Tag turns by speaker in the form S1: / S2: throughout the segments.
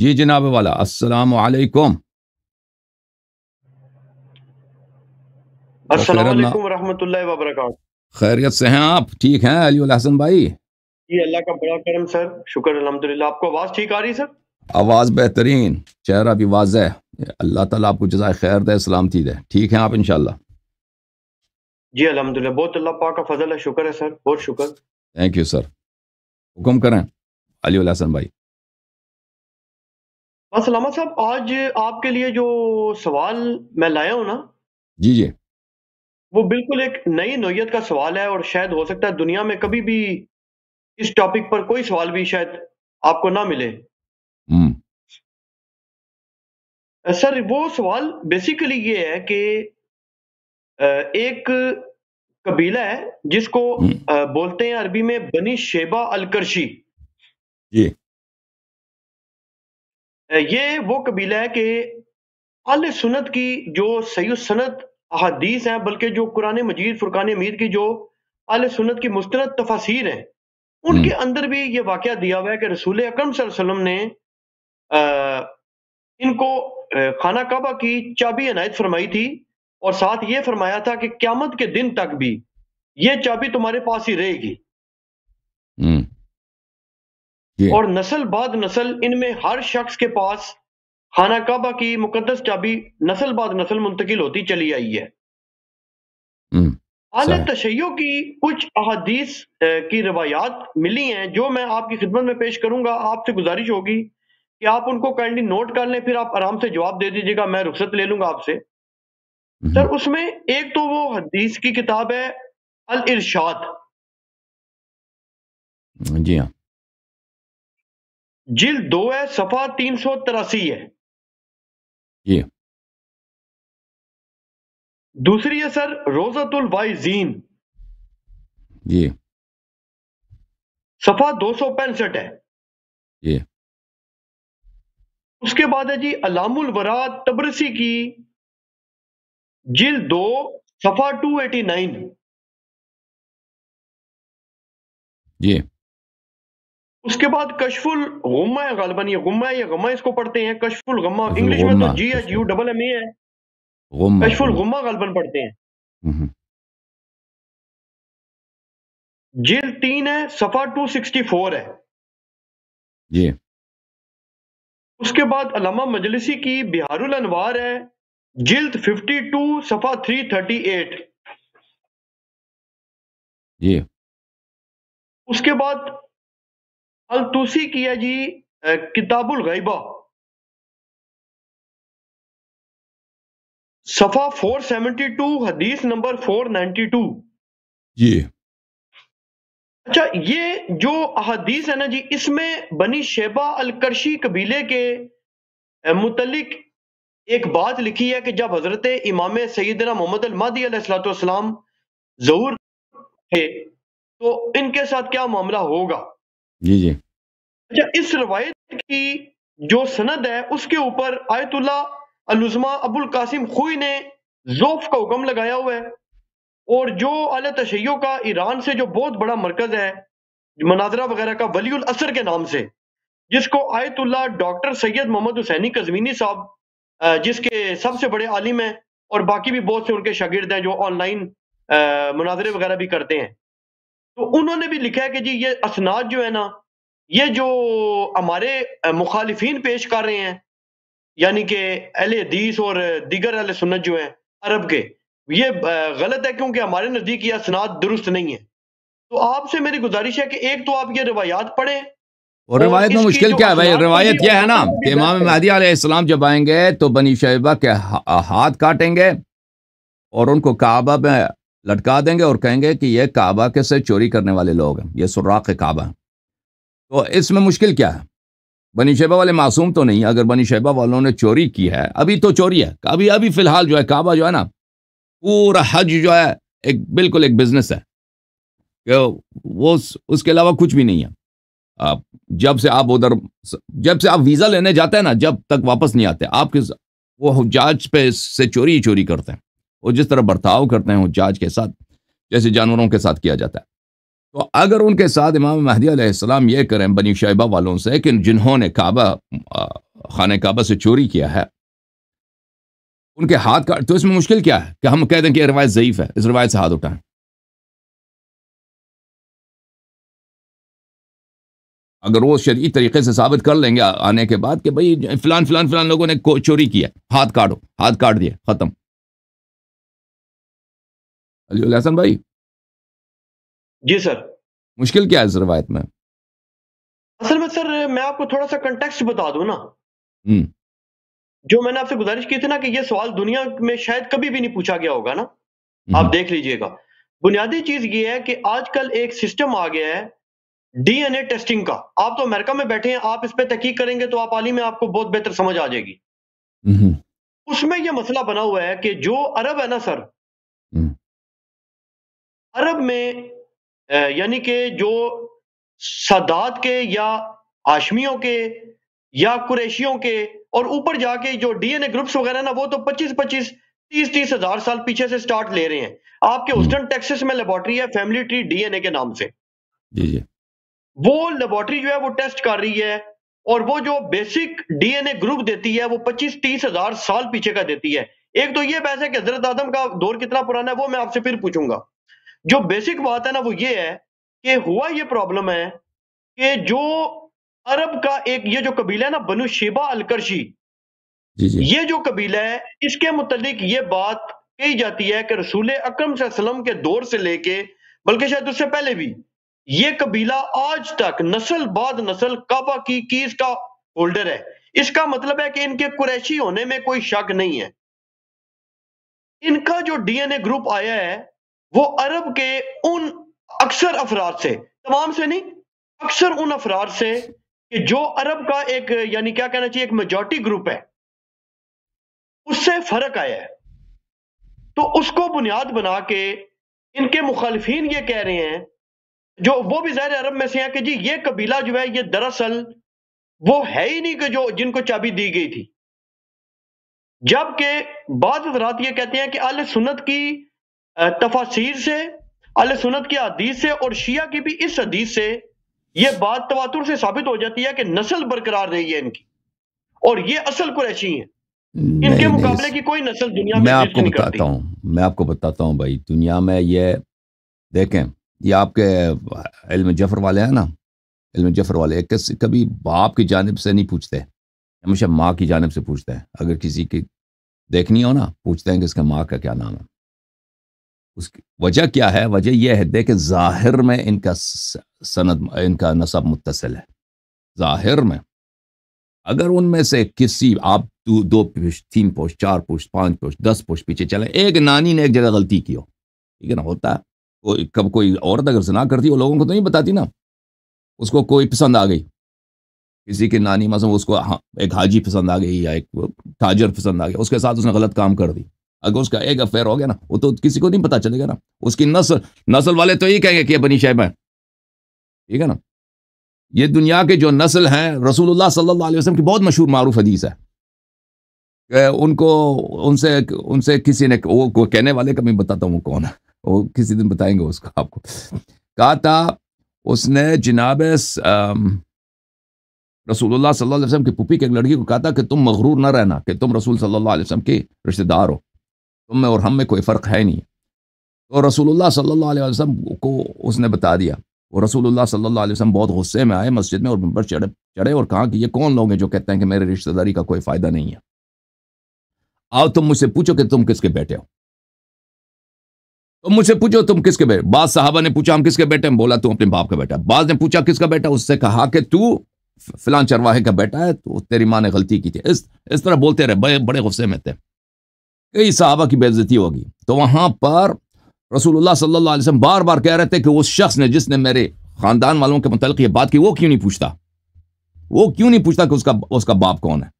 S1: जी जनाब वाला अस्सलाम वालेकुम खैरियत से हैं आप ठीक हैं अली हसन भाई
S2: जी अल्लाह का बड़ा करम सर शुक्र अलहमदिल्ला आपको आवाज़ ठीक आ रही सर
S1: आवाज़ बेहतरीन चेहरा भी वाज है अल्लाह ताला आपको जजाय खैर दे सलामती दे ठीक हैं आप इनशाला
S3: जी अलहमदिल्ला बहुत अल्लाह पाक का फजल है शुक्र है सर बहुत शुक्र
S1: थैंक यू सर हुक्म करें अली हसन भाई
S2: सलामत साहब आज आपके लिए जो सवाल मैं लाया हूँ ना जी जी वो बिल्कुल एक नई नोयत का सवाल है और शायद हो सकता है दुनिया में कभी भी इस टॉपिक पर कोई सवाल भी शायद आपको ना मिले
S3: हम्म। सर वो सवाल बेसिकली ये है कि एक कबीला है जिसको हम्म। बोलते हैं अरबी में बनी शेबा अलकरशी
S4: जी
S2: ये वो कबीला है कि अल सुनत की जो सही सनत अहादीस हैं बल्कि जो कुरान मजीद फुरकान मीर की जो अल सुनत की मुस्तरद तफासिर हैं उनके हम्म। अंदर भी ये वाक़ दिया हुआ है कि रसूल अक्रम सल्लम ने आ, इनको खाना कबा की चाबी अनायत फरमाई थी और साथ ये फरमाया था कि क्यामत के दिन तक भी ये चाबी तुम्हारे पास ही रहेगी और नस्ल बाद नस्ल इनमें हर शख्स के पास खाना काबा की मुकदस चाबी नस्ल बाद नस्ल मुंतकिल होती चली आई है हम्म, आल तशैयों की कुछ अहादीस की रवायात मिली हैं जो मैं आपकी खिदमत में पेश करूंगा आपसे गुजारिश होगी कि आप उनको काइंडली नोट कर लें फिर आप आराम से जवाब दे दीजिएगा मैं रुख्सत ले लूंगा आपसे हम्म। सर उसमें एक तो वो हदीस की किताब है अल इरशाद
S4: जी हाँ
S3: जिल दो है सफा तीन सौ तिरासी है ये दूसरी है सर रोजतुल वाइजीन ये सफा दो सौ पैंसठ है ये उसके बाद है जी अलामुल वरा तबरसी की जिल दो सफा टू एटी नाइन ये उसके बाद कशफुल गुम्मा है गालबन ये गुम्मा है ये गम्मा इसको पढ़ते हैं कशफुल गम्मा इंग्लिश में तो G H U double M A
S4: है कशफुल
S3: गुम्मा गालबन पढ़ते हैं जेल तीन है सफा टू सिक्सटी फोर है जी उसके बाद अलामा मजलिसी की बिहारुल अनवार है जिल्द 52 सफा 338 ये उसके बाद अल तुसी की है जी किताबुल गैबा सफा
S2: 472 हदीस नंबर 492 जी अच्छा ये जो हदीस है ना जी इसमें बनी शेबा अलकरशी कबीले के मुतलिक एक बात लिखी है कि जब हजरत इमाम सईदना मोहम्मद अलमादी सलाम जहूर थे तो इनके साथ क्या मामला होगा जी जी अच्छा इस रवायत की जो सनद है उसके ऊपर आयतुल्ला अलुजमा अबुल कासिम खुई ने जोफ का हुक्म लगाया हुआ है और जो अल तशैयों का ईरान से जो बहुत बड़ा मरकज है मनाजरा वगैरह का वली असर के नाम से जिसको Ayatollah doctor Sayyid Mohammad Hussaini Qazvini साहब जिसके सबसे बड़े आलिम हैं और बाकी भी बहुत से उनके शागिर्द हैं जो ऑनलाइन मुनाजरे वगैरह भी करते हैं तो उन्होंने भी लिखा है कि जी ये असनाद जो है ना ये जो हमारे मुखालिफिन पेश कर रहे हैं यानी कि अहल हदीस और दिगर अहल सुन्नत जो है अरब के ये गलत है क्योंकि हमारे नज़दीक ये असनाद दुरुस्त नहीं है तो आपसे मेरी गुजारिश है कि एक तो आप ये रवायात पढ़ें और रवायत में मुश्किल क्या है भाई रवायत यह है ना कि इमाम
S1: महदी आसमाम जब आएंगे तो बनी शैबा के हाथ काटेंगे और उनको काबा में लटका देंगे और कहेंगे कि ये काबा के से चोरी करने वाले लोग हैं ये सुर्राक काबा तो इसमें मुश्किल क्या है बनी शेबा वाले मासूम तो नहीं अगर बनी शेबा वालों ने चोरी की है अभी तो चोरी है अभी अभी फ़िलहाल जो है काबा जो है ना पूरा हज जो है एक बिल्कुल एक बिजनेस है वो उसके अलावा कुछ भी नहीं है आप जब से आप उधर जब से आप वीज़ा लेने जाते हैं ना जब तक वापस नहीं आते आप किस वो जांच पे से चोरी ही चोरी करते हैं और जिस तरह बर्ताव करते हैं जाज के साथ जैसे जानवरों के साथ किया जाता है तो अगर उनके साथ इमाम आसमाम ये करें बनी शाइबा वालों से कि जिन्होंने काबा खान काबा से चोरी किया है उनके हाथ का तो इसमें मुश्किल क्या है कि हम कह दें कि रवायत ज़यीफ़ है इस रवायत से हाथ उठाएं अगर वो शरी तरीके से साबित कर लेंगे आने के बाद कि भाई फलान फलान फलान लोगों ने चोरी किया हाथ काटो हाथ काट दिया ख़त्म अली हसन भाई जी सर मुश्किल क्या है इस रवायत में
S2: असल में सर मैं आपको थोड़ा सा कंटेक्स्ट बता दू ना हम्म। जो मैंने आपसे गुजारिश की थी ना कि यह सवाल दुनिया में शायद कभी भी नहीं पूछा गया होगा ना हम्म। आप देख लीजिएगा बुनियादी चीज ये है कि आजकल एक सिस्टम आ गया है डीएनए टेस्टिंग का आप तो अमेरिका में बैठे हैं आप इस पर तहकीक करेंगे तो आप आली में आपको बहुत बेहतर समझ आ जाएगी हम्म। उसमें यह मसला बना हुआ है कि जो अरब है ना सर अरब में यानी कि जो सादात के या आशमियों के या कुरेशियों के और ऊपर जाके जो डीएनए ग्रुप्स वगैरह ना वो तो 25-25 तीस तीस हजार साल पीछे से स्टार्ट ले रहे हैं आपके उस्टन हम्म। टेक्सास में लेबोरेटरी है फैमिली ट्री डीएनए के नाम से जी जी वो लेबोरेटरी जो है वो टेस्ट कर रही है और वो जो बेसिक डीएनए ग्रुप देती है वो पच्चीस तीस हजार साल पीछे का देती है एक तो ये बहस है कि हजरत आदम का दौर कितना पुराना है वो मैं आपसे फिर पूछूंगा जो बेसिक बात है ना वो ये है कि हुआ ये प्रॉब्लम है कि जो अरब का एक ये जो कबीला है ना बनु शेबा अलकरशी ये जो कबीला है इसके मुतलिक ये बात कही जाती है कि रसूल अक्रम के दौर से लेके बल्कि शायद उससे पहले भी ये कबीला आज तक नस्ल बाद नस्ल काबा की कीज का होल्डर है इसका मतलब है कि इनके कुरैशी होने में कोई शक नहीं है इनका जो डीएनए ग्रुप आया है वो अरब के उन अक्सर अफराद से तमाम से नहीं अक्सर उन अफराद से कि जो अरब का एक यानी क्या कहना चाहिए एक मेजोरिटी ग्रुप है उससे फर्क आया है तो उसको बुनियाद बना के इनके मुखालफन ये कह रहे हैं जो वो भी जहर अरब में से हैं कि जी ये कबीला जो है ये दरअसल वो है ही नहीं कि जो जिनको चाबी दी गई थी जबकि बाद हजरात ये कहते हैं कि अल सुन्नत की तफासिर से अल सुनत की हदीस से और शिया की भी इस हदीस से यह बात तवातुर से साबित हो जाती है कि नस्ल बरकरार रही है इनकी और ये असल कुरैशी है इनके मुकाबले की कोई नस्ल दुनिया में मैं आपको बताता
S1: हूँ मैं आपको बताता हूँ भाई दुनिया में ये देखें ये आपके इल्म जफर वाले हैं ना इल्म जफर वाले कभी बाप की जानब से नहीं पूछते हमेशा माँ की जानब से पूछते हैं अगर किसी की देखनी हो ना पूछते हैं कि इसका माँ का क्या नाम है उसकी वजह क्या है वजह यह है देखे ज़ाहिर में इनका सनद इनका नसब मुतसल है ज़ाहिर में अगर उनमें से किसी आप दो, दो तीन पुष चार पुष पाँच पुष दस पुष पीछे चले एक नानी ने एक जगह गलती की हो ठीक है ना होता है कोई कब कोई औरत अगर सुना करती वो लोगों को तो नहीं बताती ना उसको कोई पसंद आ गई किसी की नानी मसम उसको हाँ एक हाजी पसंद आ गई या एक ताजर पसंद आ गया उसके साथ उसने गलत काम कर दी अगर उसका एक अफेयर हो गया ना वो तो किसी को नहीं पता चलेगा ना उसकी नस्ल नस्ल वाले तो यही कहेंगे कि बनी शायब है ठीक है ना ये दुनिया के जो नस्ल हैं रसूलुल्लाह सल्लल्लाहु अलैहि वसल्लम की बहुत मशहूर मरूफ हदीस है उनको उनसे उनसे किसी ने वो को कहने वाले का मैं बताता हूँ कौन है वो किसी दिन बताएंगे उसको आपको कहा था उसने जिनाब रसूलुल्लाह सल्लल्लाहु अलैहि वसल्लम की पुपी की एक लड़की को कहा था कि तुम मगरूर ना रहना कि तुम रसूल सल्लल्लाहु अलैहि वसल्लम के रिश्तेदार हो तुम में और हम में कोई फ़र्क है नहीं तो रसूलुल्लाह सल्लल्लाहु अलैहि वसल्लम को उसने बता दिया और रसूलुल्लाह सल्लल्लाहु अलैहि वसल्लम बहुत गुस्से में आए मस्जिद में और मिम्बर चढ़े चढ़े और कहा कि ये कौन लोग हैं जो कहते हैं कि मेरे रिश्तेदारी का कोई फ़ायदा नहीं है आओ तुम मुझसे पूछो कि तुम किसके बेटे हो तुम मुझसे पूछो तुम किसके बेटे बाद साहबा ने पूछा हम किसके बेटे हैं बोला तुम अपने बाप का बेटा बाद ने पूछा किसका बेटा उससे कहा कि तू फिलान चरवाहे का बेटा है तो तेरी माँ ने गलती की थी इस इस तरह बोलते रहे बड़े बड़े गुस्से में थे कई सहाबा की बेजती होगी तो वहां पर रसूलुल्लाह सल्लल्लाहु अलैहि वसल्लम बार बार कह रहे थे कि उस शख्स ने जिसने मेरे ख़ानदान वालों के मुतल ये बात की वो क्यों नहीं पूछता वो क्यों नहीं पूछता कि उसका उसका बाप कौन है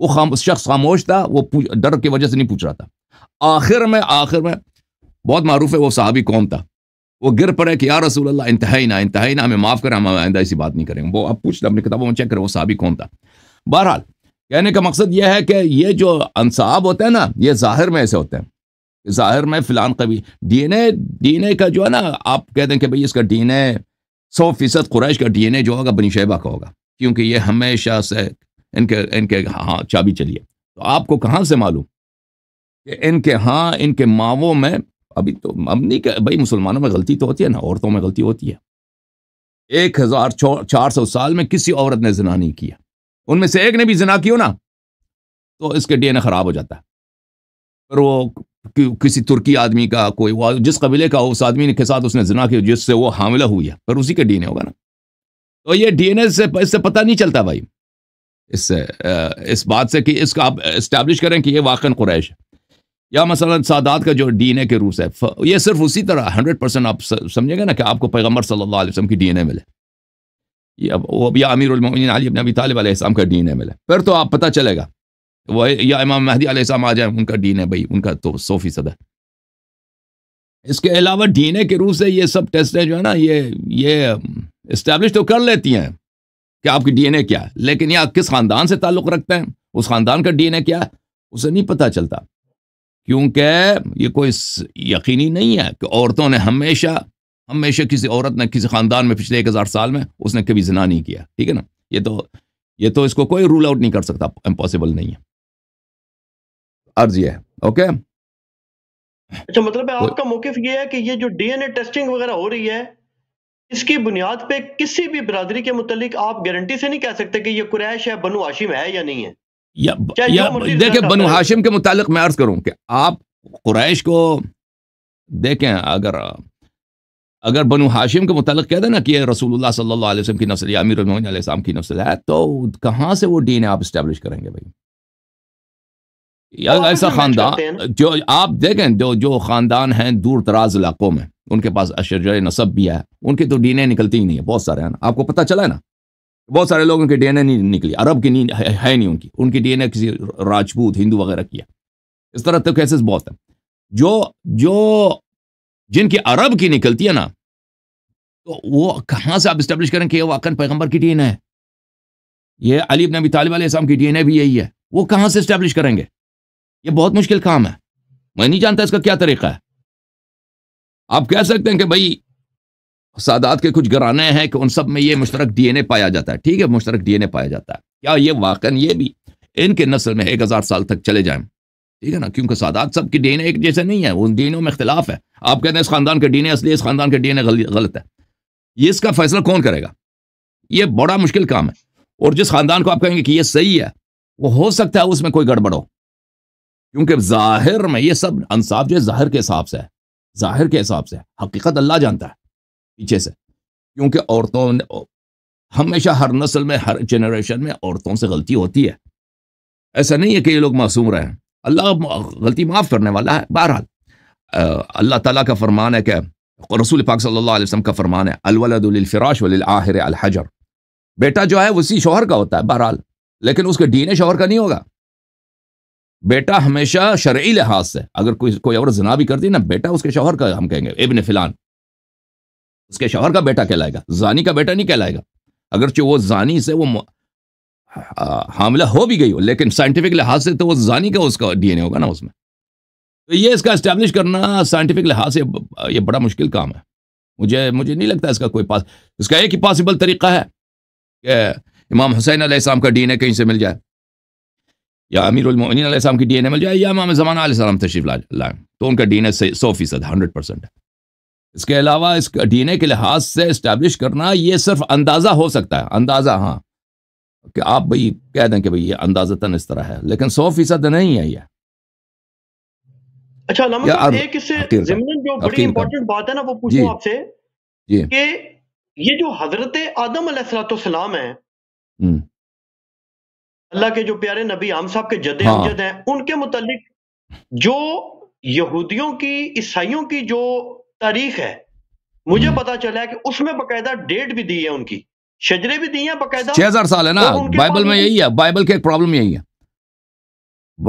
S1: वो खाम उस शख्स खामोश था वो डर की वजह से नहीं पूछ रहा था आखिर में आखिर में बहुत मरूफ है वो सहाबी कौन था वो गिर पड़े कि यार रसूल अल्लाह इंतहाई ना इंतहाई ना हमें माफ़ करें हम आइंदा ऐसी बात नहीं करेंगे वो अब पूछ अपनी किताबों में चेक करें वो सहाबी कौन था बहरहाल कहने का मकसद यह है कि ये जो अनसाब होते हैं ना ये ज़ाहिर में ऐसे होते हैं ज़ाहिर में फ़िलहाल कभी डीएनए डीएनए का जो है ना आप कहते हैं कि भाई इसका डीएनए सौ फीसद क्रैश का डी जो होगा बनी शैबा का होगा क्योंकि ये हमेशा से इनके इनके हाँ चाबी चली है तो आपको कहाँ से मालूम कि इनके हाँ इनके मावों में अभी तो अब नहीं कह भाई मुसलमानों में गलती तो होती है ना औरतों में गलती होती है एक हज़ार चार सौ साल में किसी औरत ने जना नहीं किया उनमें से एक ने भी जना किया ना तो इसके डीएनए खराब हो जाता है पर वो कि, किसी तुर्की आदमी का कोई वो जिस कबीले का उस आदमी के साथ उसने जना किया जिससे वो हामला हुई है पर उसी का डीएनए होगा ना तो ये डीएनए से इससे पता नहीं चलता भाई इससे इस बात से कि इसका आप इस्टेब्लिश करें कि ये वाकन कुरैश है या मसल सादात का जो डी एन ए के रूस है ये सिर्फ उसी तरह हंड्रेड परसेंट आप समझेंगे ना कि आपको पैगम्बर सल्ला वसम की डी एन ए मिले अब या आमिर अली अपने अभी तालब आलाम का डीन है मिला फिर तो आप पता चलेगा वह या इमाम महदी आलाम आ जाए उनका डीन है भाई उनका तो सौ फीसद है इसके अलावा ए के रूप से ये सब टेस्टें जो है ना ये ये इस्टेब्लिश तो कर लेती हैं कि आपकी डीएनए क्या है लेकिन यह किस ख़ानदान से ताल्लुक़ रखते हैं उस ख़ानदान का डीएनए क्या है उसे नहीं पता चलता क्योंकि ये कोई यकीनी नहीं है कि औरतों ने हमेशा हमेशा किसी औरत ने किसी ख़ानदान में पिछले एक हज़ार साल में उसने कभी जना नहीं किया ठीक है ना ये तो ये तो इसको कोई रूल आउट नहीं कर सकता इम्पॉसिबल नहीं है अर्ज ये है ओके
S2: अच्छा मतलब है आपका मौकफ ये है कि ये जो डीएनए टेस्टिंग वगैरह हो रही है इसकी बुनियाद पे किसी भी बरादरी के मुतलिक आप गारंटी से नहीं कह सकते कि ये कुरैश है बनु हाशिम है या नहीं है
S1: या, या देखिए बनु हाशिम के मुतालिक मैं अर्ज करूं कि आप कुरैश को देखें अगर अगर बनु हाशिम के मुतल कह देना कि रसूल सल्लाम की नस्ल या अमीर की नस्ल है तो कहाँ से वो डीन आप इस्टेब्लिश करेंगे भाई या तो ऐसा खानदान जो आप देखें जो जो खानदान हैं दूर दराज इलाकों में उनके पास अशरजर नसब भी है उनकी तो डीने निकलती ही नहीं है बहुत सारे हैं ना आपको पता चला है ना बहुत सारे लोगों एन डीएनए नहीं निकली अरब की नहीं है, है नहीं उनकी उनकी डीएनए किसी राजपूत हिंदू वगैरह की है इस तरह तो केसेस बहुत हैं जो जो जिनकी अरब की निकलती है ना तो वो कहां से आप स्टेब्लिश करें कि ये वाकन पैगंबर की डीएनए है ये अली नबी तालिब आसम की डीएनए भी यही है वो कहां से स्टेब्लिश करेंगे ये बहुत मुश्किल काम है मैं नहीं जानता इसका क्या तरीका है आप कह सकते हैं कि भाई सादात के कुछ घराने हैं कि उन सब में ये मुश्तरक डीएनए पाया जाता है ठीक है मुश्तरक डीएनए पाया जाता है क्या ये वाकन ये भी इनके नस्ल में एक हज़ार साल तक चले जाए ठीक है ना क्योंकि सादात की डीएनए एक जैसे नहीं है उन डीएनओ में इख्तलाफ है आप कहते हैं इस खानदान के डीएनए असली इस खानदान का डीएनए गलत है ये इसका फैसला कौन करेगा ये बड़ा मुश्किल काम है और जिस खानदान को आप कहेंगे कि ये सही है वो हो सकता है उसमें कोई गड़बड़ हो क्योंकि जाहिर में ये सब अंसाब जो जाहिर के हिसाब से है जाहिर के हिसाब से हकीकत अल्लाह जानता है पीछे से क्योंकि औरतों ने हमेशा हर नस्ल में हर जनरेशन में औरतों से गलती होती है ऐसा नहीं है कि ये लोग मासूम रहे हैं अल्लाह गलती माफ़ करने वाला है बहरहाल अल्लाह तला का फरमान है क्या रसूल पाक सल्लल्लाहु का फरमान है अलवलदलफराश वलआखिर अलहजर बेटा जो है उसी शोहर का होता है बहरहाल लेकिन उसके डी ए शोहर का नहीं होगा बेटा हमेशा शर्य लिहाज से अगर कोई कोई और जना भी करती ना बेटा उसके शोहर का हम कहेंगे इबन फिलान उसके शोहर का बेटा कहलाएगा जानी का बेटा नहीं कहलाएगा अगर जो वो जानी से वो हामला हो भी गई हो लेकिन साइंटिफिक लिहाज से तो वो जानी का उसका डीएनए होगा ना उसमें तो ये इसका इस्टेब्लिश करना साइंटिफिक लिहाज से ये बड़ा मुश्किल काम है मुझे मुझे नहीं लगता इसका कोई पास इसका एक ही पॉसिबल तरीका है कि इमाम हुसैन आलाम का डी कहीं से मिल जाए या अमीर आसमाम की डी मिल जाए या इमाम जमाना आलाम तशरीफ लाएँ तो उनका डी एन ए सौ फीसद हंड्रेड परसेंट है इसके अलावा इस डी के लिहाज से इस्टेब्लिश करना ये सिर्फ अंदाज़ा हो सकता है अंदाज़ा हाँ कि आप भाई कह दें कि भाई ये अंदाजतन इस तरह है लेकिन सौ फीसद नहीं है यह
S2: अच्छा लम्बा मतलब एक इससे जिमन जो बड़ी इंपॉर्टेंट बात है ना वो पूछूं आपसे कि ये जो हजरत आदम सलाम है
S4: हम्म।
S2: अल्लाह के जो प्यारे नबी आम साहब के जदे हाँ। हैं उनके मुतलिक जो यहूदियों की ईसाइयों की जो तारीख है मुझे हम्म। पता चला है कि उसमें बाकायदा डेट भी दी है उनकी शजरे भी दी है बाकायदा छह हजार साल है ना तो बाइबल में यही है
S1: बाइबल की एक प्रॉब्लम यही है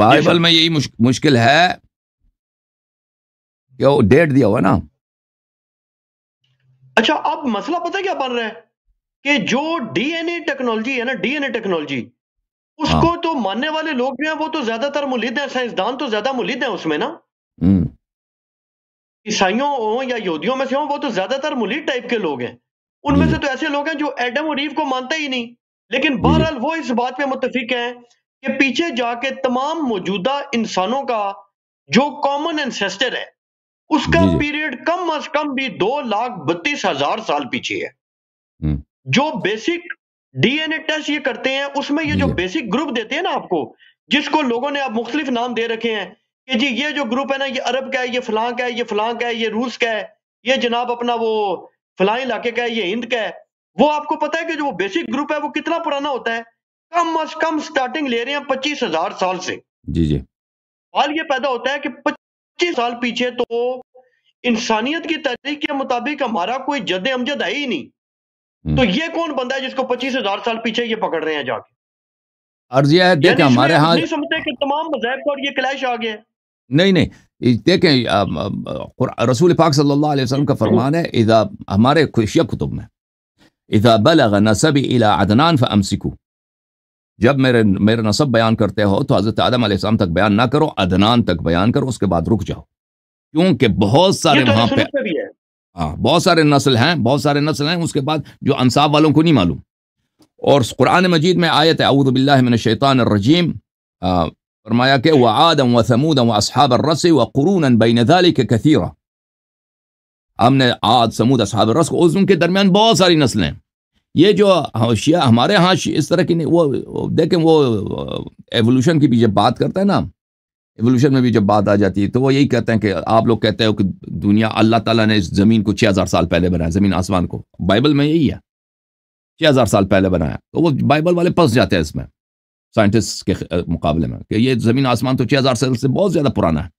S1: बाइबल में यही
S3: मुश्किल है
S2: कि
S1: वो डेट दिया हुआ ना
S2: अच्छा अब मसला पता क्या बन रहा है कि जो डीएनए टेक्नोलॉजी है ना डीएनए टेक्नोलॉजी उसको हाँ। तो मानने वाले लोग जो हैं वो तो ज्यादातर मुलिद हैं साइंसदान तो ज्यादा मुलिद हैं उसमें ना हम्म। ईसाइयों हो या यहूदियों में से हो वो तो ज्यादातर मुलिद टाइप के लोग हैं उनमें से तो ऐसे लोग हैं जो एडम और ईव को मानते ही नहीं लेकिन बहरहाल वो इस बात पे मुतफिक हैं कि पीछे जाके तमाम मौजूदा इंसानों का जो कॉमन एंसेस्टर है उसका पीरियड कम अज कम भी दो लाख बत्तीस हजार साल पीछे है हम्म। जो बेसिक डीएनए टेस्ट ये करते हैं उसमें ये जो बेसिक ग्रुप देते हैं ना आपको जिसको लोगों ने आप मुख्तलिफ नाम दे रखे हैं कि जी ये जो ग्रुप है ना ये अरब का है ये फलां का है ये फलां का है ये रूस का है ये जनाब अपना वो फला इलाके का है ये हिंद का है वो आपको पता है कि जो वो बेसिक ग्रुप है वो कितना पुराना होता है कम अज कम स्टार्टिंग ले रहे हैं पच्चीस हजार साल से जी जी सवाल ये पैदा होता है कि पच्चीस साल पीछे तो इंसानियत की तारीख के मुताबिक हमारा कोई जद अमजद है ही नहीं हम्म। तो ये कौन बंदा है जिसको पच्चीस हजार साल पीछे ये पकड़ रहे हैं जाके अर्ज देखें हमारे यहाँ नहीं समझते कि तमाम मजहब पर और ये क्लैश आ गया नहीं नहीं
S1: देखें रसूल पाक सल्लल्लाहु अलैहि वसल्लम का फरमान है इधा हमारे खुशिया कुतुब में इधा बल अगर नसब इला अदनान फ़मसिकू जब मेरे मेरे नसब बयान करते हो तो हजरत आदम आसम तक बयान ना करो अदनान तक बयान करो उसके बाद रुक जाओ क्योंकि बहुत सारे तो वहां पर हाँ बहुत सारे नस्ल हैं बहुत सारे नस्ल हैं उसके बाद जो अनसाब वालों को नहीं मालूम और कुरान मजीद में आयत है शैतान रजीम फरमाया कि वह आदम व समूद व असहाब रस व कुरून बिन के कथीरा हमने आद समूद असहाब रस को उस उनके दरमियान बहुत सारी नस्लें ये जो शिया हमारे यहाँ इस तरह की नहीं वो देखें वो एवोल्यूशन की भी जब बात करते हैं ना एवोल्यूशन में भी जब बात आ जाती है तो वो यही कहते हैं कि आप लोग कहते हो कि दुनिया अल्लाह ताला ने इस ज़मीन को छः हज़ार साल पहले बनाया ज़मीन आसमान को बाइबल में यही है छः हज़ार साल पहले बनाया तो वो बाइबल वाले फंस जाते हैं इसमें साइंटिस्ट के मुकाबले में कि ये ज़मीन आसमान तो छः हज़ार साल से बहुत ज़्यादा पुराना है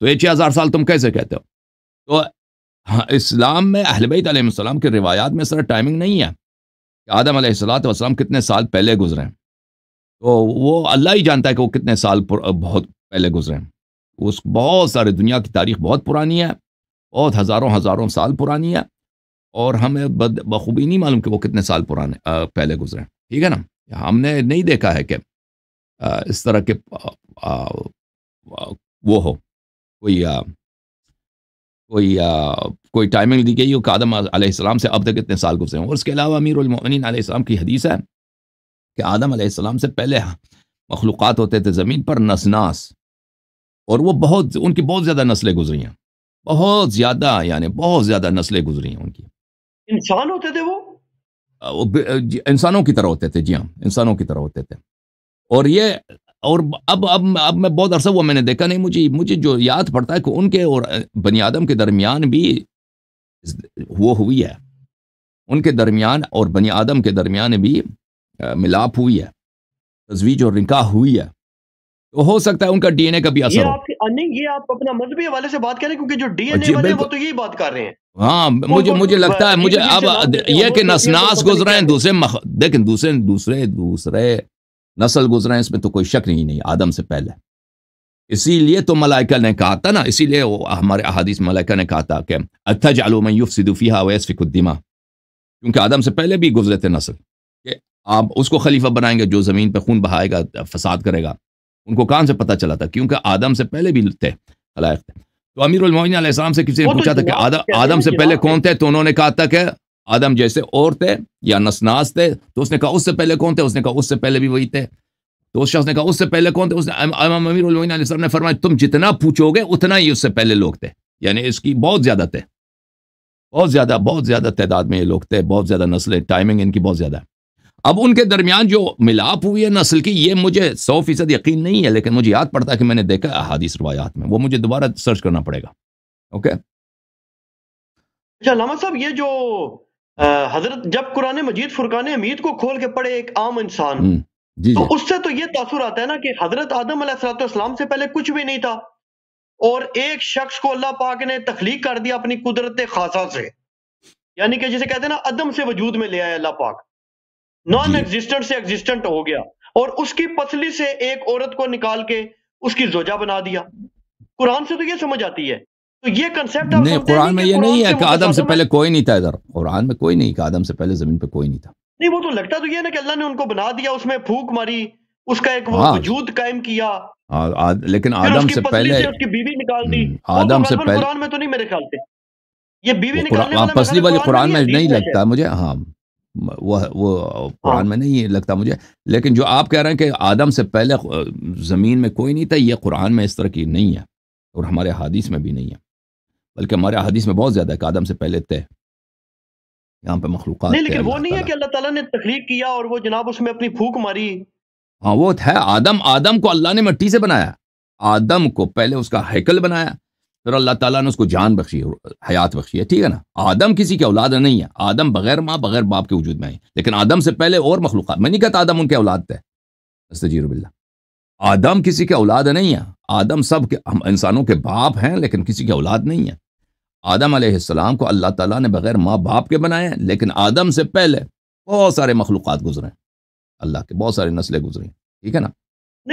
S1: तो ये छः हज़ार साल तुम कैसे कहते हो तो हाँ, इस्लाम में अहलबैत के रिवायात में सर टाइमिंग नहीं है आदम सलाम कितने साल पहले गुजरे हैं तो वो अल्लाह ही जानता है कि वो कितने साल बहुत पहले गुजरे हैं उस बहुत सारे दुनिया की तारीख बहुत पुरानी है बहुत हज़ारों हज़ारों साल पुरानी है और हमें बद बखूबी नहीं मालूम कि वो कितने साल पुराने आ, पहले गुजरे हैं ठीक है ना हमने नहीं देखा है कि आ, इस तरह के आ, वो हो कोई कोई आ, कोई टाइमिंग दी गई हो कादम आलाम से अब तक इतने साल गुजरे हों और उसके अलावा अमीरमिन आसमाम की हदीस है कि आदम आलाम से पहले मखलूक़ होते थे ज़मीन पर नसनास और वो बहुत उनकी बहुत ज़्यादा नस्लें गुजरी हैं बहुत ज़्यादा यानी बहुत ज़्यादा नस्लें गुजरी हैं उनकी इंसान होते थे वो इंसानों की तरह होते थे जी हाँ इंसानों की तरह होते थे और ये और अब अब अब मैं बहुत अरसा हुआ मैंने देखा नहीं मुझे मुझे जो याद पड़ता है कि उनके और बनी आदम के दरमियान भी वो हुई है उनके दरमियान और बनी आदम के दरमियान भी मिलाप हुई है तजवीज और निकाह हुई है तो हो सकता है उनका डीएनए का भी असर
S2: नहीं ये आप अपना मजहबी हवाले से बात कर रहे हैं क्योंकि जो डीएनए वाले वो तो यही बात कर रहे हैं
S1: हाँ तो मुझे तो मुझे लगता है मुझे अब यह कि नसनास गुजरे हैं दूसरे देखें दूसरे दूसरे दूसरे नस्ल गुजरे इसमें तो कोई शक नहीं नहीं आदम से पहले इसीलिए तो मलाइका ने कहा था ना इसीलिए हमारे अहादीस मलाइका ने कहा था कि अथज आलूम सिदुफिया अवैस फिकुद्दीमा क्योंकि आदम से पहले भी गुजरे थे नस्ल कि आप उसको खलीफा बनाएंगे जो ज़मीन पर खून बहाएगा फसाद करेगा उनको कहाँ से पता चला था क्योंकि आदम से पहले भी थे खलायक थे तो अमीर उलमोइन से किसी ने तो पूछा था कि आदम से पहले कौन थे तो उन्होंने कहा था कि आदम जैसे और थे या नसनास थे तो उसने कहा उससे पहले कौन थे उसने कहा उससे पहले भी वही थे तो उस शख्स ने कहा उससे पहले कौन थे उसने अमीर ने फरमाया तुम जितना पूछोगे उतना ही उससे पहले लोग थे यानी इसकी बहुत ज़्यादा थे बहुत ज़्यादा बहुत ज़्यादा तादाद में ये लोग थे बहुत ज़्यादा नस्लें टाइमिंग इनकी बहुत ज़्यादा है अब उनके दरमियान जो मिलाप हुई है नस्ल की ये मुझे सौ फीसद यकीन नहीं है लेकिन मुझे याद पड़ता है कि मैंने देखा अहादीस रवायात में वो मुझे दोबारा सर्च करना पड़ेगा ओके
S2: अच्छा साहब ये जो हजरत जब कुरान मजीद फुरकान हमीद को खोल के पढ़े एक आम इंसान हम्म, तो उससे तो ये तासुर आता है ना कि हजरत आदम सलाम से पहले कुछ भी नहीं था और एक शख्स को अल्लाह पाक ने तख्लीक कर दिया अपनी कुदरत खासा से यानी कि जिसे कहते हैं ना अदम से वजूद में ले आया अल्लाह पाक नॉन एग्जिस्टेंट से एग्जिस्टेंट हो गया और उसकी पसली से एक औरत को निकाल के उसकी जोजा बना दिया कुरान से तो ये समझ आती है तो ये कंसेप्ट नहीं कुरान में ये नहीं है कि आदम से मतलब
S1: पहले कोई नहीं था इधर कुरान में कोई नहीं कि आदम से पहले जमीन पे कोई नहीं था
S2: नहीं वो तो लगता तो ये ना कि अल्लाह ने उनको बना दिया उसमें फूक मारी उसका एक हाँ। वजूद कायम किया आ,
S1: हाँ, आ, लेकिन आदम से पहले
S2: उसकी बीवी निकाल दी हम्म, तो आदम से पहले कुरान में तो नहीं मेरे ख्याल से ये बीवी निकालने हाँ, वाला पसली वाली कुरान में नहीं लगता
S1: मुझे हाँ वो वो कुरान में नहीं लगता मुझे लेकिन जो आप कह रहे हैं कि आदम से पहले ज़मीन में कोई नहीं था ये कुरान में इस तरह की नहीं है और हमारे हादिस में भी नहीं है बल्कि हमारे हदीस में बहुत ज्यादा है कि आदम से पहले तय यहाँ पे मखलूक नहीं लेकिन वो नहीं
S2: है कि अल्लाह ताला ने तखलीक किया और वो जनाब उसमें अपनी फूक मारी
S1: हाँ वो है आदम आदम को अल्लाह ने मट्टी से बनाया आदम को पहले उसका हैकल बनाया फिर अल्लाह ताला ने उसको जान बख्शी हयात बख्शी है ठीक है ना आदम किसी के औलाद नहीं है आदम बगैर माँ बगैर बाप के वजूद में आई लेकिन आदम से पहले और मखलूक मैं नहीं कहता आदम उनके औलाद थे नस्तजीरबिल्ला आदम किसी के औलाद नहीं है आदम सब के हम इंसानों के बाप हैं लेकिन किसी के औलाद नहीं है आदम आसमाम को अल्लाह ताला ने बग़ैर माँ बाप के बनाए हैं लेकिन आदम से पहले बहुत सारे मखलूक गुजरे हैं अल्लाह के बहुत सारी नस्लें गुजरी ठीक है ना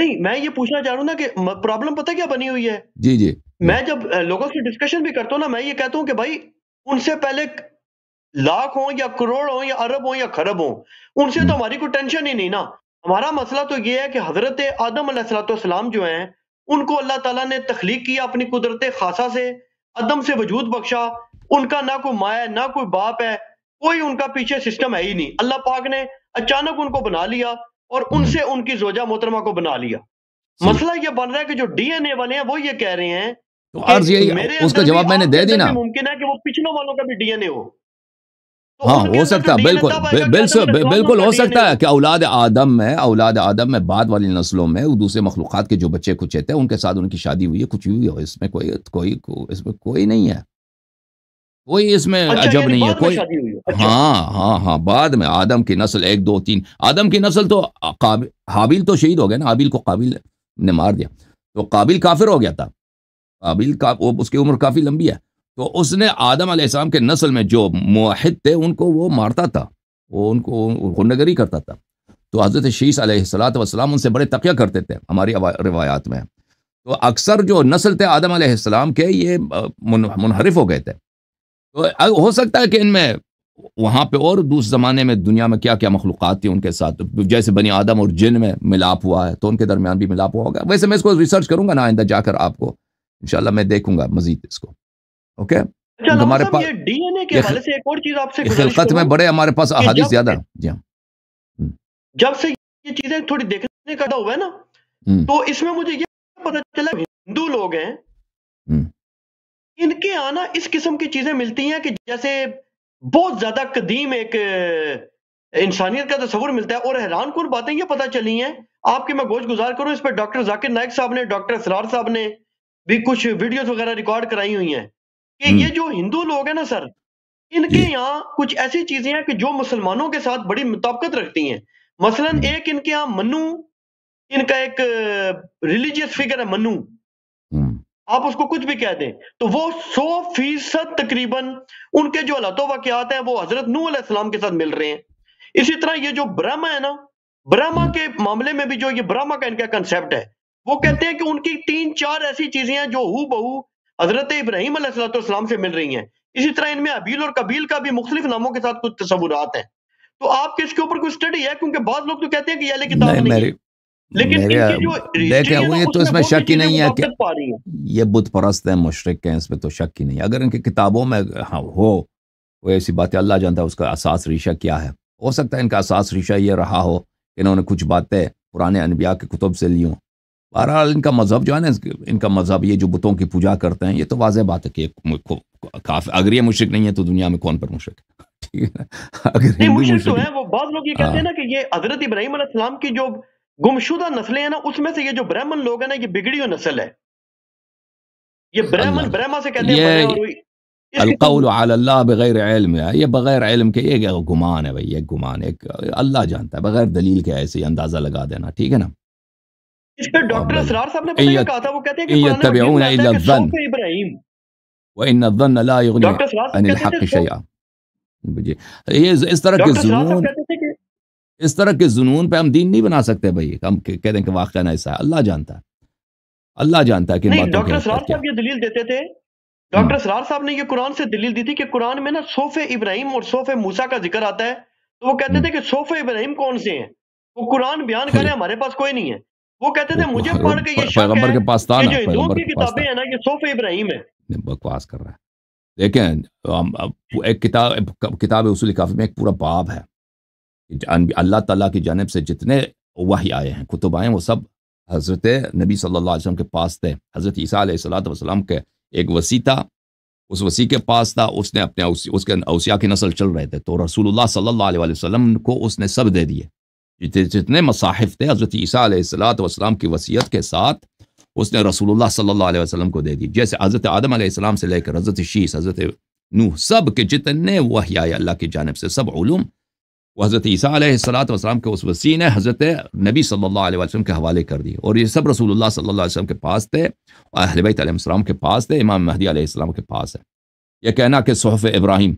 S2: नहीं मैं ये पूछना चाह रहा हूँ ना कि प्रॉब्लम पता क्या बनी हुई है जी जी मैं जब लोगों से डिस्कशन भी करता हूँ ना मैं ये कहता हूँ कि भाई उनसे पहले लाख हो या करोड़ हो या अरब हो या खरब हो उनसे तो हम्म। हमारी कोई टेंशन ही नहीं ना हमारा मसला तो ये है कि हजरत आदम सलाम जो हैं उनको अल्लाह ताला ने तख्लीक किया अपनी कुदरत खासा से अदम से वजूद बख्शा उनका ना कोई माया है ना कोई बाप है कोई उनका पीछे सिस्टम है ही नहीं अल्लाह पाक ने अचानक उनको बना लिया और उनसे उनकी जोजा मोहतरमा को बना लिया मसला ये बन रहा है कि जो डीएनए वाले हैं वो ये कह रहे हैं तो यही उसका जवाब मैंने दे दिया मुमकिन है कि वो पिछलों वालों का भी डीएनए हो
S1: हाँ हो सकता है बिल्कुल बिल्कुल बिल्कुल हो सकता है कि औलाद आदम में औलाद आदम में बाद वाली नस्लों में दूसरे मखलूक़ात के जो बच्चे कुछ थे उनके साथ उनकी शादी हुई है कुछ हुई हो इसमें कोई कोई इसमें कोई नहीं है कोई इसमें अच्छा, अजब नहीं है कोई अच्छा। हाँ हाँ हाँ बाद में आदम की नस्ल एक दो तीन आदम की नस्ल तो हाबिल तो शहीद हो गया ना हाबिल को काबिल ने मार दिया तो काबिल काफिर हो गया था काबिल का उसकी उम्र काफ़ी लंबी है तो उसने आदम आलाम के नस्ल में जो माहिद थे उनको वो मारता था वो उनको गुंडगरी करता था तो हज़रत शीश सलाम वसलाम उनसे बड़े तकिया करते थे हमारी रिवायात में तो अक्सर जो नस्ल थे आदम आसमाम के ये मुनहरफ हो गए थे तो हो सकता है कि इनमें वहाँ पे और दूसरे ज़माने में दुनिया में क्या क्या मखलूक़ थी उनके साथ जैसे बनी आदम और जिन में मिलाप हुआ है तो उनके दरमियान भी मिलाप हुआ होगा वैसे मैं इसको रिसर्च करूँगा ना आइंदा जाकर आपको इन मैं देखूँगा मज़ीद इसको ओके तो हमारे मतलब पास डीएनए के हवाले से
S2: एक और चीज आपसे खिलकत तो में बड़े हमारे पास अहादीस
S1: ज्यादा जी हाँ
S2: हम्म। जब से ये चीजें थोड़ी देखने का हुआ है ना हम्म। तो इसमें मुझे ये पता चला हिंदू लोग हैं हम्म। इनके आना इस किस्म की चीजें मिलती हैं कि जैसे बहुत ज्यादा कदीम एक इंसानियत का तस्वर मिलता है और हैरान कन बातें ये पता चली हैं आपके मैं गोश गुजार करूं इस पर डॉक्टर जाकिर नायक साहब ने डॉक्टर सरार साहब ने भी कुछ वीडियोस वगैरह रिकॉर्ड कराई हुई हैं कि ये हम्म। जो हिंदू लोग हैं ना सर इनके यहाँ कुछ ऐसी चीजें हैं कि जो मुसलमानों के साथ बड़ी मुताबकत रखती हैं मसलन हम्म। एक इनके यहाँ मनु इनका एक रिलीजियस फिगर है मनु हम्म। आप उसको कुछ भी कह दें तो वो सौ फीसद तकरीबन उनके जो लतो वाकियात हैं वो हजरत नू नूसम के साथ मिल रहे हैं इसी तरह ये जो ब्रह्म है ना ब्रह्मा के मामले में भी जो ये ब्रह्मा का इनका कंसेप्ट है वो कहते हैं कि उनकी तीन चार ऐसी चीजें हैं जो हु बहू हजरत इब्राहिम सलाम से मिल रही हैं इसी तरह इनमें अबील और कबील का भी मुख्तलिफ नामों के साथ कुछ तस्वुरात हैं तो आपके इसके ऊपर कुछ स्टडी है क्योंकि बहुत लोग तो कहते हैं कि यह किताब नहीं,
S1: नहीं लेकिन ये तो इसमें शक ही नहीं है
S2: कि
S3: ये
S1: बुत परस्त है मुशरक हैं इसमें तो शक ही नहीं अगर इनके किताबों में हाँ हो वो ऐसी बातें अल्लाह जानता है उसका असास रिशा क्या है हो सकता है इनका असास रिशा ये रहा हो इन्होंने कुछ बातें पुराने अनबिया के कुतुब से ली हूँ बहरहाल इनका मज़हब जो है ना इनका मज़हब ये जो बुतों की पूजा करते हैं ये तो वाजह बात है कि काफी अगर ये मुश्रक नहीं है तो दुनिया में कौन पर मुश्रक है
S4: है तो
S2: वो बहुत लोग ये कहते हैं हाँ। ना कि ये हजरत इब्राहिम की जो गुमशुदा नस्लें हैं ना उसमें से ये जो ब्राह्मण लोग हैं ना ये बिगड़ी हुई नस्ल है ये ब्राह्मण ब्रह्मा से कहते हैं
S1: बगैर ये बगैर इल्म के ये गुमान है भाई ये गुमान एक अल्लाह जानता है बगैर दलील के ऐसे अंदाज़ा लगा देना ठीक है ना
S3: डॉक्टर असरार कहते
S1: الظن لا يغني عن الحق شيئا इस तरह के जुनून इस तरह के जुनून पे हम दीन नहीं बना सकते भाई हम कहते हैं कि ना ऐसा है अल्लाह जानता है अल्लाह जानता है कि डॉक्टर साहब
S2: ये दलील देते थे हम्म। डॉक्टर सरार साहब ने ये कुरान से दलील दी थी कि कुरान में ना सोफे इब्राहिम और सोफे मूसा का जिक्र आता है तो वो कहते हम्म। थे कि सोफे इब्राहिम कौन से हैं वो कुरान बयान करे हमारे पास कोई नहीं है वो कहते थे मुझे पढ़ के ये पैगंबर के पास था ना हिंदुओं की किताबें है ना ये सोफ इब्राहिम है
S1: बकवास कर रहा है देखें एक किताब किताब उसूल काफ़ी में एक पूरा बाब है अल्लाह तला की जानब से जितने वही आए हैं कुतुब आए हैं वो सब हज़रत नबी सल्लल्लाहु अलैहि वसल्लम के पास थे हज़रत ईसा सलाम के एक वसी था उस वसी के पास था उसने अपने उसके अवसिया की नस्ल चल रहे थे तो रसूलुल्लाह सल्लल्लाहु अलैहि वसल्लम को उसने सब दे दिए जितने मसाहिफ थे हज़रत ईसा सलाम की वसीयत के साथ उसने रसूल सल्ला वसलम को दे दी जैसे हज़रत आदम आसमाम से लेकर हज़रत शीस हज़रत नूह सब के जितने वही अल्लाह की जानब से सब उलूम व हज़रत ईसा सलाम के उस वसी ने हज़रत नबी सल्ला अलैहि के हवाले कर दिए और ये सब रसूल सल्ला अलैहि के पास थे और अहलबैत के पास थे इमाम महदी आसलम के पास है यह कहना कि सहफ़ इब्राहिम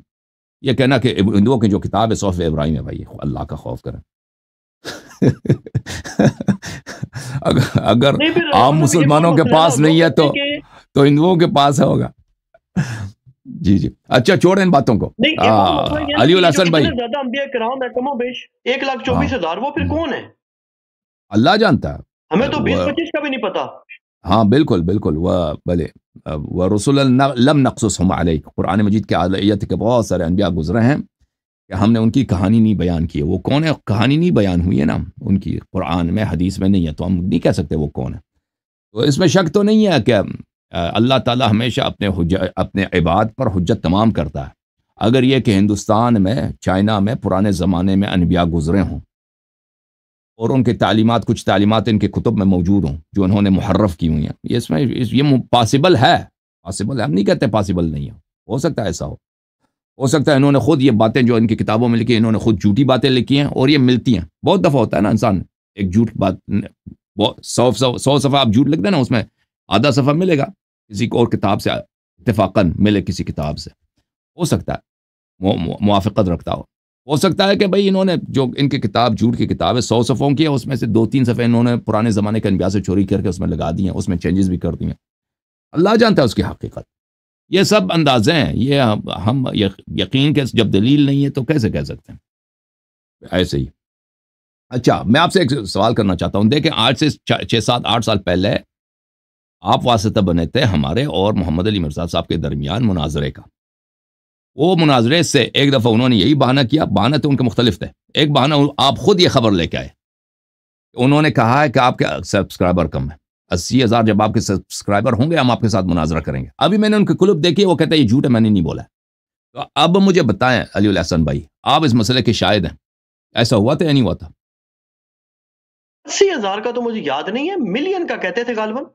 S1: यह कहना कि हिंदुओं की जो किताब है सहफ़ इब्राहिम है भाई अल्लाह का खौफ करें अगर अगर आम मुसलमानों तो तो के पास नहीं है तो तो हिंदुओं के पास होगा जी जी अच्छा छोड़ इन बातों को मतलब अली हसन भाई
S2: एक लाख चौबीस हाँ। हजार वो फिर कौन है
S1: अल्लाह जानता है
S2: हमें तो बीस पच्चीस का भी नहीं पता
S1: हाँ बिल्कुल बिल्कुल वह भले वह रसुल लम नकसूस हम कुरान मजीद के आलियत के बहुत सारे अनबिया गुजरे हैं कि हमने उनकी कहानी नहीं बयान की है वो कौन है कहानी नहीं बयान हुई है ना उनकी कुरान में हदीस में नहीं है तो हम नहीं कह सकते वो कौन है तो इसमें शक तो नहीं है कि अल्लाह ताला हमेशा अपने अपने इबाद पर हजत तमाम करता है अगर ये कि हिंदुस्तान में चाइना में पुराने ज़माने में अनबिया गुजरे हों और उनके तालीमत कुछ तालीमत इनके कुतुब में मौजूद हों जो उन्होंने मुहर्रफ की हुई हैं इसमें ये पॉसिबल है पॉसिबल है हम नहीं कहते पॉसिबल नहीं है हो सकता है ऐसा हो हो सकता है इन्होंने खुद ये बातें जो इनकी किताबों में लिखी इन्होंने खुद झूठी बातें लिखी हैं और ये मिलती हैं बहुत दफ़ा होता है ना इंसान एक झूठ बात सौ सौ सफ़ा आप झूठ लिख देना उसमें आधा सफ़ा मिलेगा किसी को और किताब से इतफाक़न मिले किसी किताब से हो सकता है मुआफ़त रखता हो हो सकता है कि भाई इन्होंने जो इनकी किताब झूठ की किताब है सौ सफ़ों की है उसमें से दो तीन सफ़े इन्होंने पुराने ज़माने के अनबिया से चोरी करके उसमें लगा दिए हैं उसमें चेंजेस भी कर दिए हैं अल्लाह जानता है उसकी हकीकत ये सब अंदाजे हैं ये हम यकीन के जब दलील नहीं है तो कैसे कह सकते हैं ऐसे ही अच्छा मैं आपसे एक सवाल करना चाहता हूँ देखें आज से छः सात आठ साल पहले आप वास्ता बने थे हमारे और मोहम्मद अली मिर्जा साहब के दरमियान मुनाजरे का वो मुनाजरे से एक दफ़ा उन्होंने यही बहाना किया बहाना तो उनके मुख्तलिफ थे एक बहाना आप खुद ये खबर लेके आए उन्होंने कहा है कि आपके सब्सक्राइबर कम है अस्सी हजार जब आपके सब्सक्राइबर होंगे हम आपके साथ मुनाजरा करेंगे अभी मैंने उनके क्लब देखी वो कहते हैं ये झूठ है मैंने नहीं बोला तो अब मुझे बताएं अली हसन भाई आप इस मसले के शायद हैं ऐसा हुआ था या नहीं हुआ था
S2: अस्सी हजार का तो मुझे याद नहीं है मिलियन का कहते थे गालबन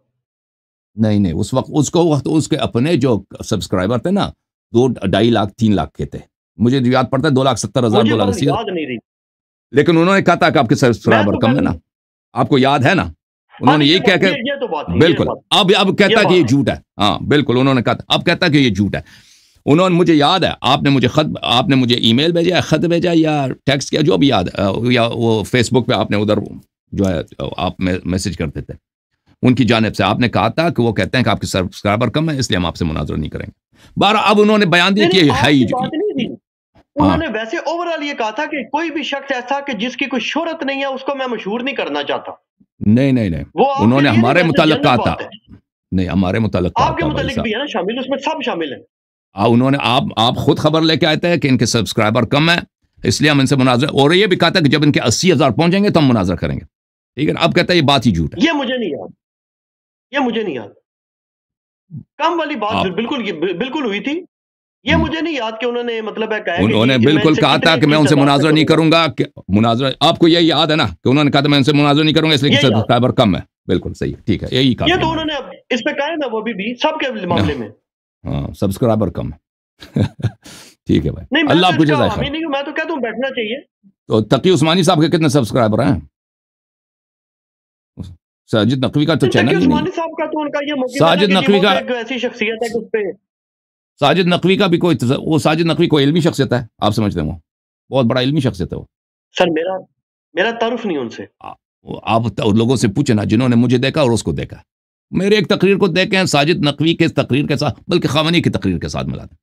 S1: नहीं नहीं उस वक्त उसको वक्त उसके अपने जो सब्सक्राइबर थे ना दो ढाई लाख तीन लाख के थे मुझे तो याद पड़ता है दो लाख सत्तर हजार दो लाख अस्सी लेकिन उन्होंने कहा था कि आपके सब्सक्राइबर तो कम है ना आपको याद है ना उन्होंने हाँ, ये क्या कहकर तो बिल्कुल अब अब कहता कि ये झूठ है हाँ बिल्कुल उन्होंने कहा अब कहता कि ये झूठ है उन्होंने मुझे याद है आपने मुझे खत आपने मुझे ईमेल भेजा है खत भेजा या टेक्स्ट किया जो भी याद है या वो फेसबुक पे आपने उधर जो है आप मैसेज देते हैं उनकी जानब से आपने कहा था कि वो कहते हैं कि आपके सब्सक्राइबर कम है इसलिए हम आपसे मुनाजर नहीं करेंगे बार अब उन्होंने बयान दिया कि है ही
S2: हाँ। उन्होंने वैसे ओवरऑल ये कहा था कि कोई भी शख्स ऐसा कि जिसकी कोई शोहरत नहीं है उसको मैं मशहूर नहीं करना चाहता
S1: नहीं नहीं नहीं उन्होंने हमारे मुताल कहा था नहीं हमारे मुताल आपके मुतालिक भी
S2: है ना शामिल उसमें सब शामिल है
S1: उन्होंने आप आप खुद खबर लेके आए थे कि इनके सब्सक्राइबर कम है इसलिए हम इनसे मुनाजर और ये भी कहा था कि जब इनके अस्सी हज़ार पहुंचेंगे तो हम मुनाजर करेंगे ठीक है अब कहता है ये बात
S2: ही झूठ है ये मुझे नहीं याद ये मुझे नहीं याद कम वाली बात बिल्कुल बिल्कुल हुई थी ये हम्म। मुझे नहीं याद कि उन्होंने मतलब है कहा उन्होंने बिल्कुल कहा था कि मैं उनसे मुनाजरा नहीं करूंगा
S1: मुनाजरा आपको यही याद है ना कि उन्होंने कहा था मैं उनसे मुनाजरा नहीं करूंगा इसलिए सब्सक्राइबर कम है बिल्कुल सही ठीक है यही कहा ये तो उन्होंने
S2: इस पे कहा ना वो भी, भी सबके मामले में
S1: हाँ सब्सक्राइबर हाँ, कम है ठीक है भाई अल्लाह आपको तो जजाय अच्छा
S2: मैं तो कहता
S3: हूँ बैठना चाहिए
S1: तो तकी उस्मानी साहब के कितने सब्सक्राइबर हैं साजिद नकवी का तो चैनल
S3: तो साजिद नकवी का ऐसी शख्सियत है कि उस
S2: पर
S1: साजिद नकवी का भी कोई वो साजिद नकवी कोई इलमी शख्सियत है आप समझते वो बहुत बड़ा इलमी शख्सियत है वो
S2: सर मेरा मेरा तारुफ नहीं उनसे
S1: आप लोगों से पूछे ना जिन्होंने मुझे देखा और उसको देखा मेरे एक तकरीर को देखे हैं साजिद नकवी के तकरीर के साथ बल्कि खामनी की तकरीर के साथ मिला दें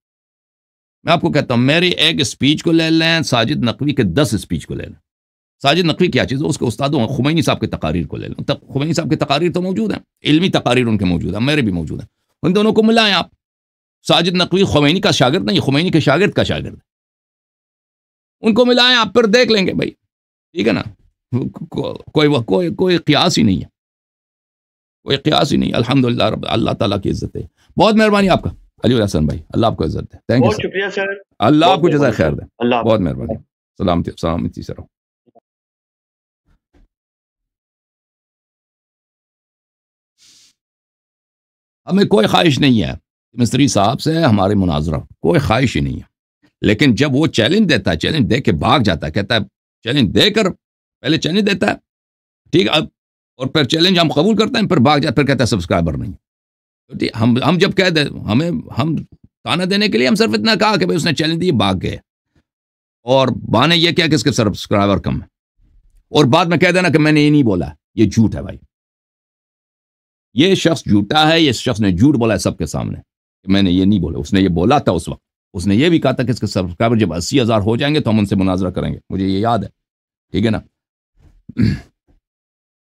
S1: मैं आपको कहता हूँ मेरी एक स्पीच को ले लें साजिद नकवी के दस स्पीच को ले लें साजिद नकवी क्या चीज़ है उसके उस्तादों खुमैनी साहब की तकारीर को ले लें तब खुमैनी साहब के तकारीर तो मौजूद हैं इलमी तकारीर उनके मौजूद हैं मेरे भी मौजूद हैं उन दोनों को मिलाएं आप साजिद नकवी खुमैनी का शागिर्द नहीं खुमैनी के शागिर्द का शागिर्द उनको मिलाएं आप फिर देख लेंगे भाई ठीक है ना को, कोई कोई कोई क्यास ही नहीं है कोई क्यास ही नहीं अल्हम्दुलिल्लाह रब अल्लाह ताला की इज्जत है बहुत मेहरबानी आपका अली हसन भाई अल्लाह आपको इज्जत है थैंक यू शुक्रिया सर अल्लाह आपको जजा खैर दे बहुत मेहरबानी सलामती सलामती सर हमें कोई ख्वाहिश नहीं है मिस्त्री साहब से हमारे मुनाजरा कोई ख्वाहिश ही नहीं है लेकिन जब वो चैलेंज देता है चैलेंज दे के भाग जाता है कहता है चैलेंज देकर पहले चैलेंज देता है ठीक अब और फिर चैलेंज हम कबूल करते हैं फिर भाग जाता फिर कहता है सब्सक्राइबर नहीं तो ठीक हम हम जब कह दे हमें हम ताना देने के लिए हम सिर्फ इतना कहा कि भाई उसने चैलेंज दिए भाग गए और बाने ने यह किया कि इसके सब्सक्राइबर कम है और बाद में कह देना कि मैंने ये नहीं बोला ये झूठ है भाई ये शख्स झूठा है ये शख्स ने झूठ बोला है सबके सामने मैंने ये नहीं बोला उसने ये बोला था उस वक्त उसने ये भी कहा था कि इसके सब्सक्राइबर जब अस्सी हज़ार हो जाएंगे तो हम उनसे मुनाजरा करेंगे मुझे ये याद है ठीक है ना